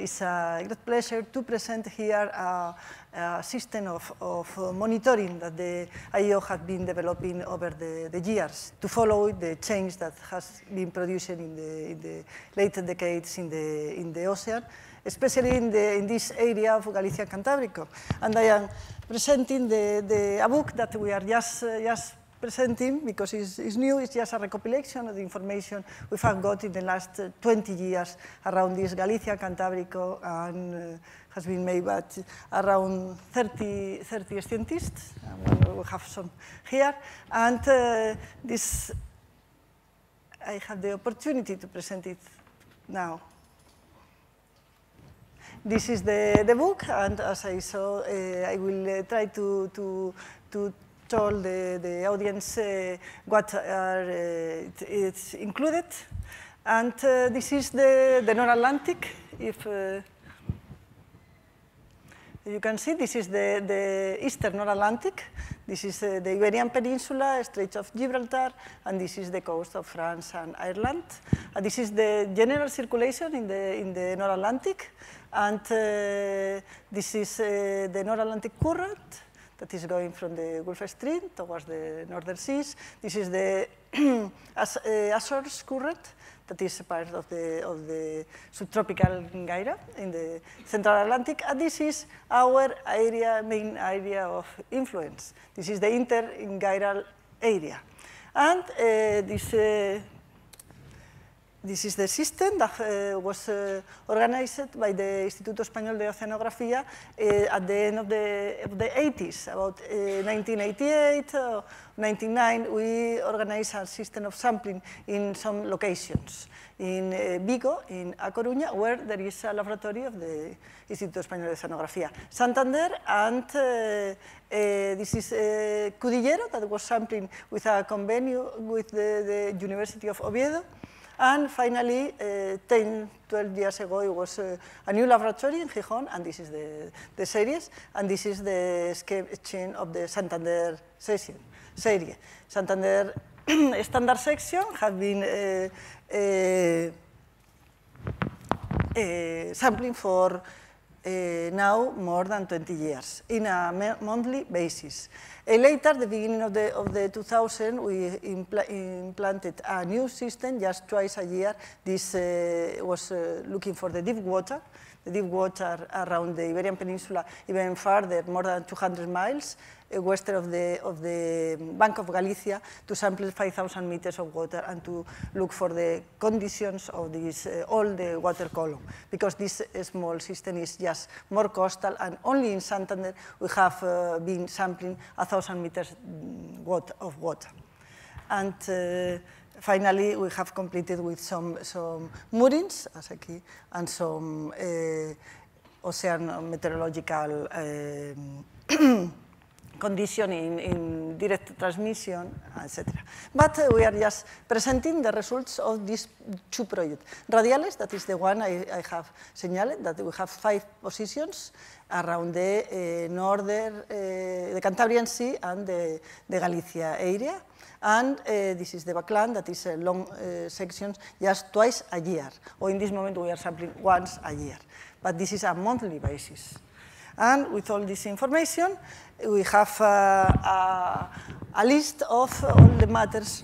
it's a great pleasure to present here a, a system of, of, monitoring that the IO has been developing over the, the, years to follow the change that has been produced in the, in the later decades in the, in the ocean especially in, the, in this area of Galicia Cantabrico. And I am presenting the, the, a book that we are just, uh, just presenting because it's, it's, new, it's just a recopilation of the information we have got in the last uh, 20 years around this Galicia, Cantabrico, and uh, has been made by uh, around 30, 30 scientists. we have some here. And uh, this, I have the opportunity to present it now. This is the, the book, and as I saw, uh, I will uh, try to, to, to tell the, the audience uh, what are uh, it's included. And uh, this is the, the North Atlantic. If uh, you can see, this is the, the Eastern North Atlantic. This is uh, the Iberian Peninsula, Strait of Gibraltar, and this is the coast of France and Ireland. Uh, this is the general circulation in the, in the North Atlantic, and uh, this is uh, the North Atlantic current that is going from the Gulf Stream towards the northern seas. This is the uh, Azores current, that is a part of the, of the subtropical gyra in the central Atlantic. And this is our area, main area of influence. This is the inter-gyral area. And uh, this uh, this is the system that uh, was uh, organized by the Instituto Español de Oceanografía uh, at the end of the, of the 80s, about 1988 uh, or uh, 1999, we organized a system of sampling in some locations. In uh, Vigo, in A Coruña, where there is a laboratory of the Instituto Español de Oceanografía. Santander and uh, this is uh, Cudillero that was sampling with a convenio with the, the University of Oviedo. And finally, 10, eh, 12 years ago, it was eh, a new laboratory in Gijón, and this is the, the series, and this is the de of the Santander session, series. Santander standard section has been eh, sampling for Eh, now more than 20 years in a monthly basis. Eh, later, the beginning of the, of the 2000, we impl implanted a new system just twice a year. This eh, was looking for the deep water the deep water around the Iberian Peninsula even farther, more than 200 miles, Eh, western of the, of the Bank of Galicia to sample 5,000 meters of water and to look for the conditions of this, uh, all the water column, because this eh, small system is just more coastal, and only in Santander we have uh, been sampling 1,000 meters mm, of water. And uh, finally, we have completed with some, some moorings, as aquí, and some ocean meteorological condition in, in direct transmission, etc. But uh, we are just presenting the results of these two projects. Radiales, that is the one I, I have signaled, that we have five positions around the uh, northern, uh, the Cantabrian Sea and the, the Galicia area. And eh, this is the backland, that is a long section, just twice a year. Or in this moment, we are sampling once a year. But this is a monthly basis. And with all this information, we have uh, a, a list of all the matters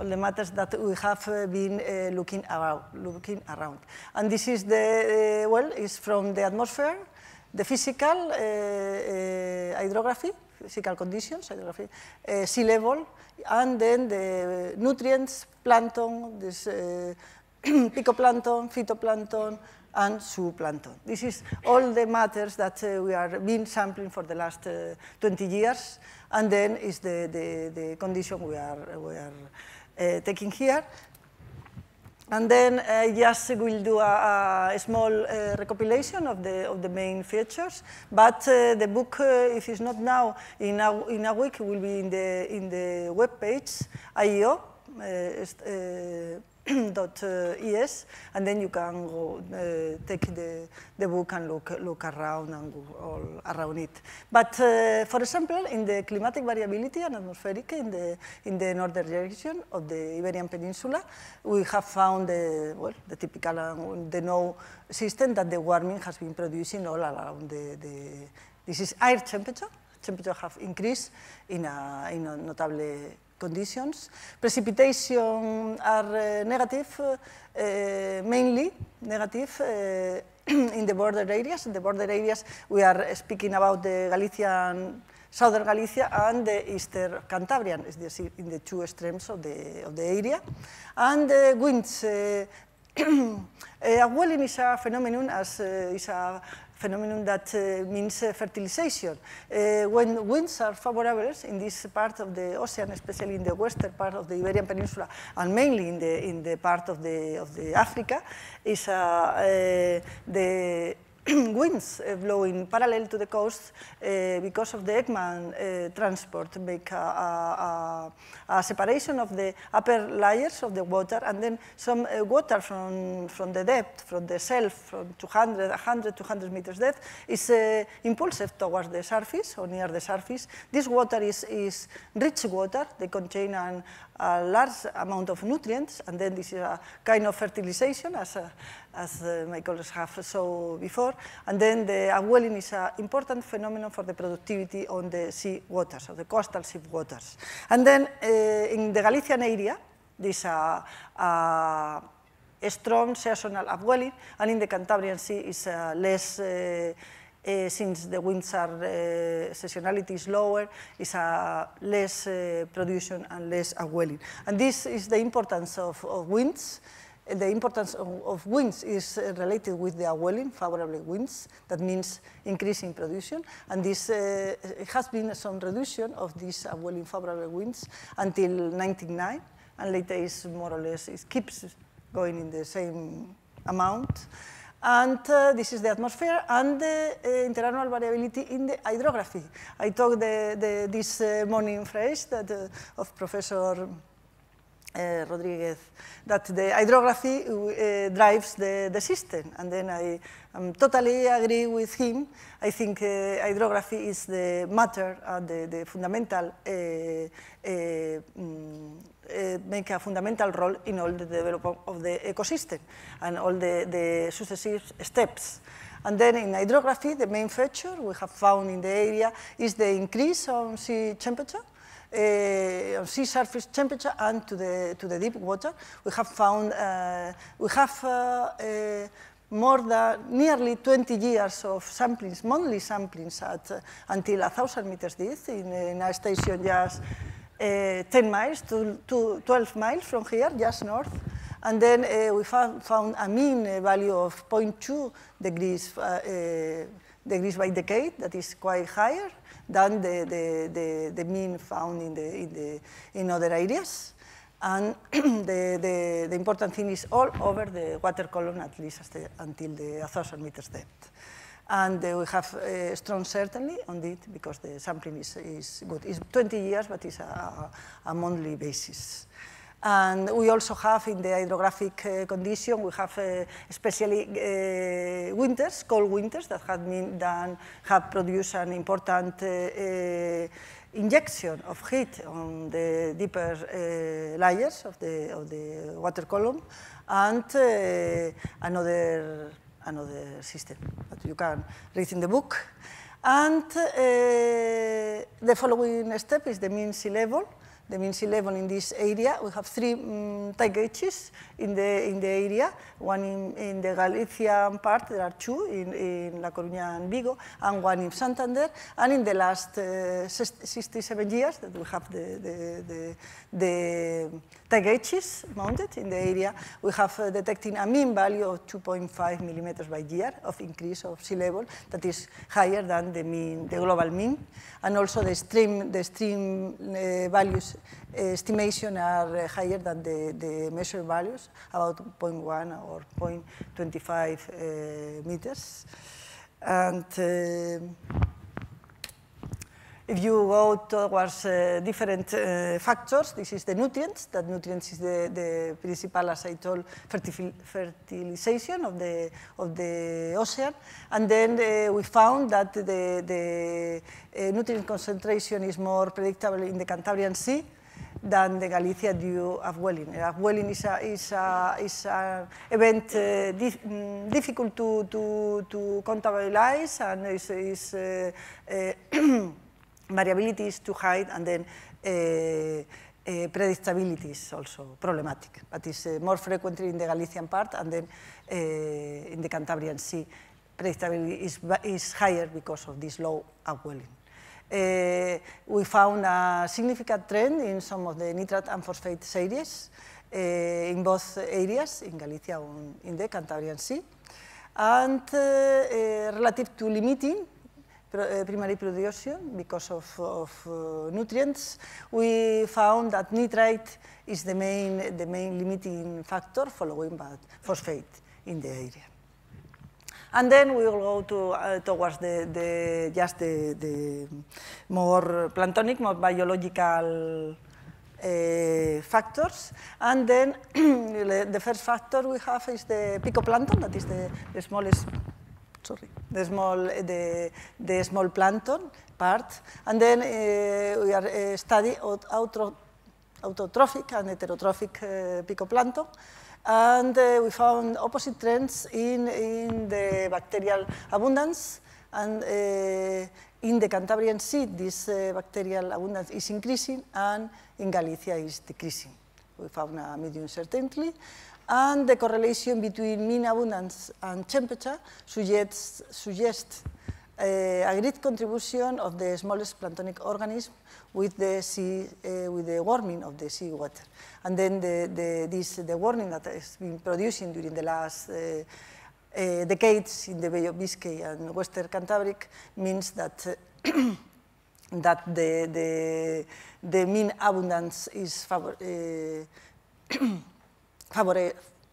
all the matters that we have uh, been uh, looking, around, looking around. And this is the, uh, well, is from the atmosphere, the physical uh, uh, hydrography, physical conditions, hydrography, sea level, and then the nutrients, plankton, this picoplankton, phytoplankton, and zooplankton. This is all the matters that uh, we are been sampling for the last uh, 20 years, and then is the, the, the condition we are, we are uh, taking here. And then uh, just we'll do a, a small uh, recopilation of the, of the main features. But uh, the book, uh, if it's not now, in a, in a week, will be in the, in the web page, IEO, uh, dot uh, es and then you can go uh, take the, the book and look look around and go all around it but uh, for example in the climatic variability and atmospheric in the in the northern region of the Iberian peninsula we have found the well the typical the no system that the warming has been producing all around the, the this is air temperature temperature have increased in a in a notable conditions. Precipitation are uh, negative, uh, mainly negative uh, in the border areas. In the border areas, we are speaking about the Galician southern Galicia and the eastern Cantabrian, is in the two extremes of the, of the area. And the winds, uh, uh, is a phenomenon as uh, is a phenomenon that uh, means uh, fertilization. Uh, when winds are favorable in this part of the ocean, especially in the western part of the Iberian Peninsula, and mainly in the, in the part of, the, of the Africa, is the winds uh, blowing parallel to the coast uh, because of the Ekman uh, transport make a, a, a, separation of the upper layers of the water and then some water from, from the depth, from the shelf, from 200, 100, 200 meters depth is impulsive towards the surface or near the surface. This water is, is rich water. They contain an, a large amount of nutrients, and then this is a kind of fertilization, as, uh, as uh, my colleagues have shown before. And then the upwelling is an important phenomenon for the productivity on the sea waters, or the coastal sea waters. And then uh, in the Galician area, this uh, a uh, strong seasonal upwelling, and in the Cantabrian Sea is uh, less uh, uh, since the winds are uh, seasonality is lower, is a less uh, production and less upwelling. And this is the importance of, of winds. The importance of, of winds is related with the upwelling, favorable winds. That means increasing production. And this has been some reduction of these upwelling favorable winds until 1999, and later is more or less it keeps going in the same amount and uh, this is the atmosphere and the uh, uh interannual variability in the hydrography. I talked the, the, this uh, morning phrase that, uh, of Professor uh, eh, Rodriguez, that the hydrography uh, drives the, the system. And then I um, totally agree with him. I think uh, hydrography is the matter, uh, the, the fundamental, um, make a fundamental role in all the development of the ecosystem and all the, the successive steps. And then in hydrography, the main feature we have found in the area is the increase on sea temperature uh, sea surface temperature and to the, to the deep water. We have found, uh, we have uh, uh more than nearly 20 years of samplings, monthly samplings at uh, until 1,000 meters deep in, in a station just uh, 10 miles to, to 12 miles from here, just north. And then we found, found a mean value of 0.2 degrees the by decade that is quite higher than the, the, the, the mean found in, the, in, the, in other areas. And the, the, the, important thing is all over the water column, at least the, until the 1,000 meters depth. And uh, we have uh, strong certainty on it because the sampling is, is good. It's 20 years, but it's a, a monthly basis. And we also have in the hydrographic uh, condition, we have uh, especially uh, winters, cold winters that have, been done, have produced an important injection of heat on the deeper layers of the, of the water column and another, another system that you can read in the book. And the following step is the mean sea level mean means 11 in this area. We have three um, mm, taigeches in the, in the area, one in, in the Galician part, there are two in, in La Coruña and Vigo, and one in Santander. And in the last uh, 67 years that we have the, the, the, the mounted in the area, we have uh, detecting a mean value of 2.5 millimeters by year of increase of sea level that is higher than the mean, the global mean, and also the stream, the stream uh, values estimation are uh, higher than the, the measured values, about 0.1 or 0.25 uh, meters. And uh, If you go towards uh, different uh, factors, this is the nutrients, that nutrients is the, the principal, as I told, fertil fertilization of the, of the ocean. And then uh, we found that the, the nutrient concentration is more predictable in the Cantabrian Sea than the Galicia due upwelling. Upwelling is an is a, is a event uh, di mm, difficult to, to, to contabilize and is, is uh, variability is too high, and then uh, eh, eh, predictability is also problematic, but it's uh, eh, more frequently in the Galician part and then uh, in the Cantabrian Sea. Predictability is, is higher because of this low upwelling. we found a significant trend in some of the nitrate and phosphate series in both areas, in Galicia and in the Cantabrian Sea. And relative to limiting, Eh, primary production because of, of uh, nutrients. We found that nitrate is the main, the main limiting factor following but phosphate in the area. And then we will go to, uh, towards the, the, just the, the more planktonic, more biological uh, factors. And then the first factor we have is the picoplankton, that is the, the smallest, sorry, the small, the, the small plankton part, and then uh, we are uh, studying outro, autotrophic and heterotrophic uh, picoplankton, and uh, we found opposite trends in, in the bacterial abundance, and uh, in the Cantabrian Sea, this uh, bacterial abundance is increasing, and in Galicia is decreasing. We found a medium certainty, and the correlation between mean abundance and temperature suggests, suggests uh, a great contribution of the smallest planktonic organism with the sea, uh, with the warming of the seawater. And then the, the, this, the warming that has been producing during the last uh, uh, decades in the Bay of Biscay and Western Cantabric means that, uh, that the, the, the mean abundance is favor uh,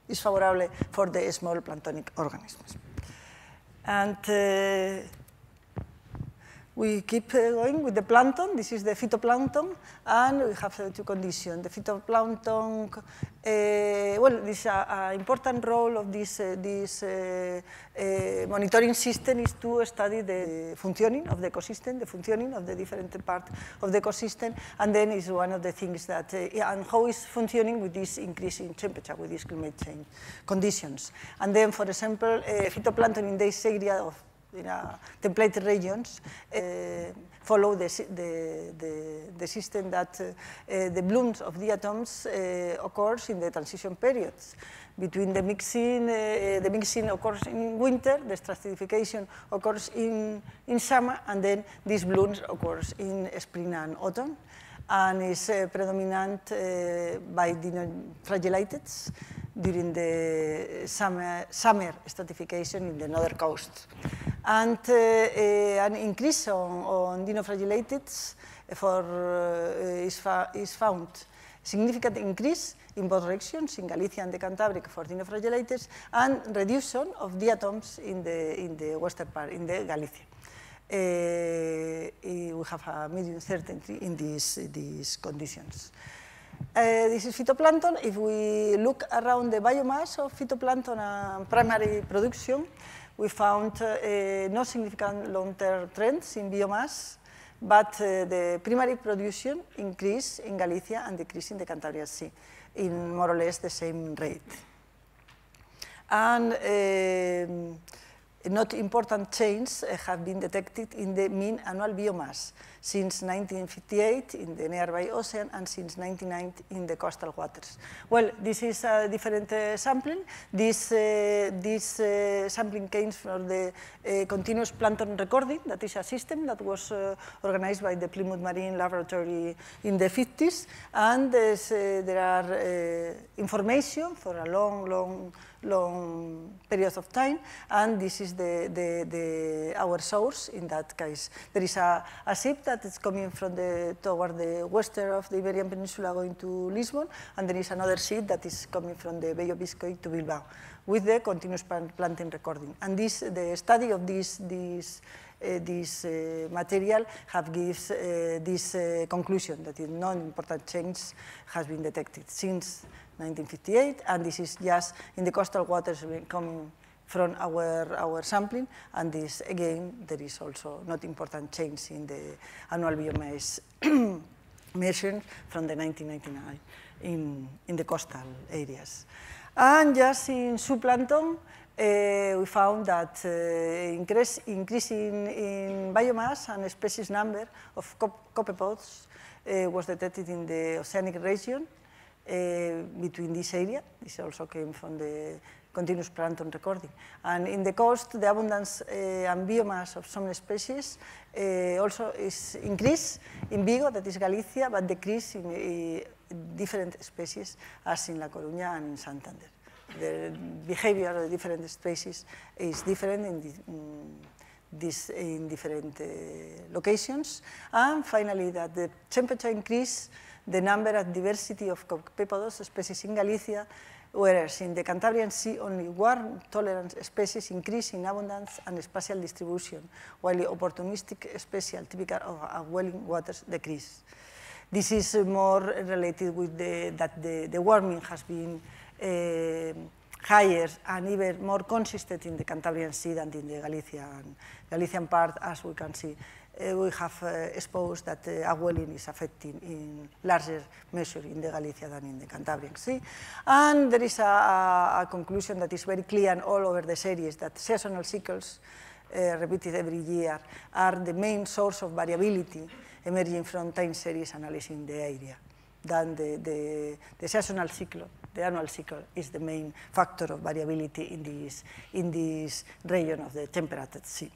is favorable for the small planktonic organisms. And uh, we keep uh, going with the plankton. This is the phytoplankton, and we have uh, two conditions. The phytoplankton, uh, well, this uh, important role of this, uh, this uh, monitoring system is to study the functioning of the ecosystem, the functioning of the different parts of the ecosystem, and then is one of the things that, and how is functioning with this increase in temperature, with these climate change conditions. And then, for example, phytoplankton in this area of there template regions, uh, follow the, the, the, the, system that uh, the blooms of the atoms uh, occurs in the transition periods. Between the mixing, the mixing occurs in winter, the stratification occurs in, in summer, and then these blooms occurs in spring and autumn and is uh, eh, predominant uh, by dinoflagellates during the eh, summer, summer, stratification in the northern coast. And uh, an increase on, on dinoflagellates for, is, is found significant increase in both directions, in Galicia and the Cantabric for dinoflagellates, and reduction of diatoms in the, in the western part, in the Galicia. Uh, uh, we have a medium certainty in these, these conditions. Uh, this is phytoplankton. If we look around the biomass of phytoplankton and primary production, we found no significant long-term trends in biomass but uh, the primary production increased in Galicia and decreased in the Cantabria Sea in more or less the same rate. And uh, not important changes eh, have been detected in the mean annual biomass since 1958 in the nearby ocean and since 1990 in the coastal waters. Well, this is a different uh, sampling. This, uh, this uh, sampling came from the continuous plankton recording, that is a system that was organized by the Plymouth Marine Laboratory in the 50s, and there are information for a long, long long periods of time, and this is the, the, the, our source in that case. There is a, a ship that is coming from the, toward the western of the Iberian Peninsula going to Lisbon, and there is another ship that is coming from the Bay of Biscay to Bilbao with the continuous planting recording. And this, the study of this, this uh, this uh, material have gives uh, this conclusion that no important change has been detected since 1958, and this is just in the coastal waters coming from our, our sampling, and this, again, there is also not important change in the annual biomass measures from the 1999 in, in the coastal areas. And just in zooplankton, uh, we found that uh, increase, increasing in biomass and species number of cop copepods uh, was detected in the oceanic region, Eh, between this area. This also came from the continuous plankton recording. And in the coast, the abundance eh, and biomass of some species eh, also is increased in Vigo, that is Galicia, but decrease in different species as in La Coruña and in Santander. The behavior of the different species is different in, the, in this in different uh, locations. And finally, that the temperature increase, the number and diversity of pepados species in Galicia, whereas in the Cantabrian Sea only warm tolerant species increase in abundance and spatial distribution, while the opportunistic species typical of welling waters decrease. This is more related with the, that the, the warming has been eh, higher a nivel more consistent in the Cantabrian Sea than in the Galician, Galician part, as we can see. Uh, we have uh, exposed that uh, eh, aqualene is affecting in larger measure in the Galicia than in the Cantabrian Sea. And there is a, a, a conclusion that is very clear and all over the series that seasonal cycles uh, repeated every year are the main source of variability emerging from time series analysis in the area than the, the, the seasonal cycle The annual cycle is the main factor of variability in this, in this region of the temperate sea.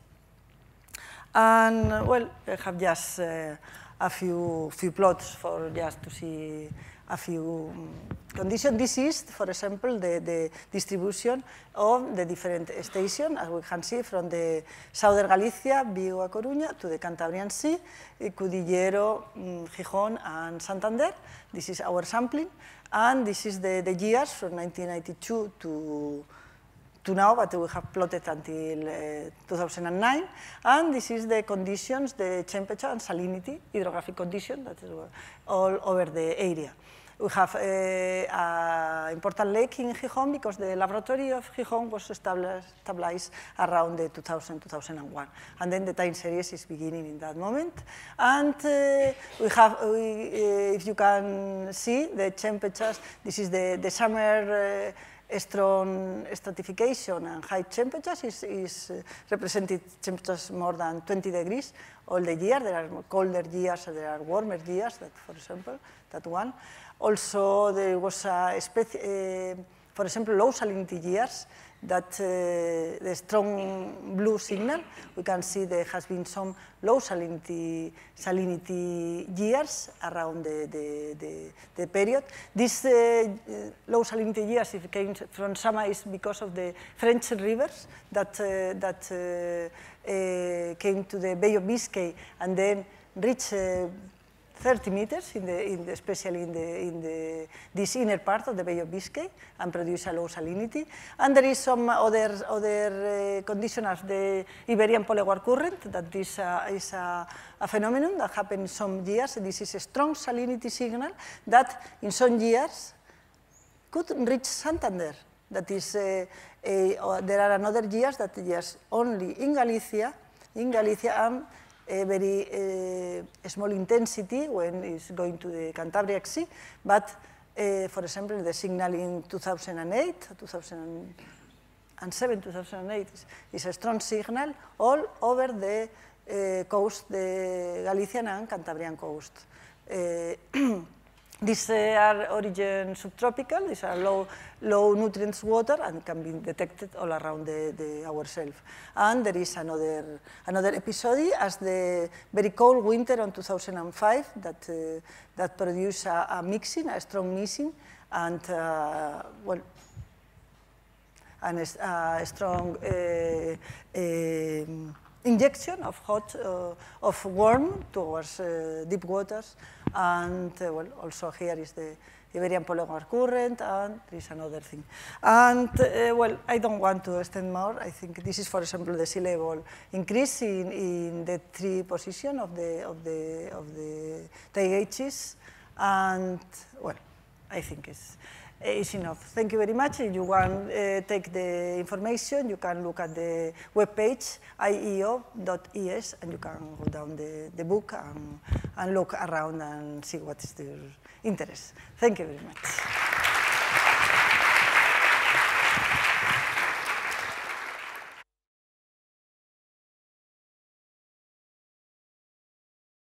And, well, I have just uh, a few, few plots for just to see a few mm, condition This is, for example, the, the distribution of the different stations, as we can see, from the southern Galicia, Vigo a Coruña, to the Cantabrian Sea, eh, Cudillero, mm, Gijón, and Santander. This is our sampling. And this is the, the years from 1992 to to now, but we have plotted until uh, 2009. And this is the conditions, the temperature and salinity, hydrographic condition, that is all over the area. We have uh, an important lake in Gijón because the laboratory of Gijón was established around the 2000-2001. And then the time series is beginning in that moment. And uh, we have, uh, if you can see, the temperatures, this is the, the summer uh, strong stratification and high temperatures is, is uh, represented temperatures more than 20 degrees all the year. There are colder years, there are warmer years, that, for example, that one. Also, there was, a uh, for example, low salinity years that uh, the strong blue signal, we can see there has been some low salinity, salinity years around the, the, the, the period. This uh, low salinity years, if it came from summer, is because of the French rivers that, uh, that uh, uh, came to the Bay of Biscay and then reached uh, 30 meters, in the, in the, especially in, the, in the, this inner part of the Bay of Biscay, and produce a low salinity. And there is some other, other uh, condition as the Iberian Polar Current, that this uh, is a, a, phenomenon that happens some years. This is a strong salinity signal that in some years could reach Santander. That is, uh, a, uh, there are another years that years only in Galicia, in Galicia and a eh, very eh, small intensity when it's going to the Cantabrian Sea, but eh, for example, the signal in 2008, 2007, 2008 is, is a strong signal all over the uh, coast, the Galician and Cantabrian coast. Uh, These are origin subtropical, these are low, low nutrients water and can be detected all around the, the, And there is another, another episode as the very cold winter on 2005 that, uh, that produced a, a, mixing, a strong mixing, and uh, well, and a, a strong uh, um, injection of hot uh, of warm towards uh, deep waters, and uh, well, also here is the Iberian polar current, and there is another thing. And uh, well, I don't want to extend more. I think this is, for example, the sea level increase in, in the three position of the of the of the T H S, and well, I think it's is enough. Thank you very much. If you want uh, take the information, you can look at the webpage ieo.es and you can go down the, the book and, and look around and see what is their interest. Thank you very much.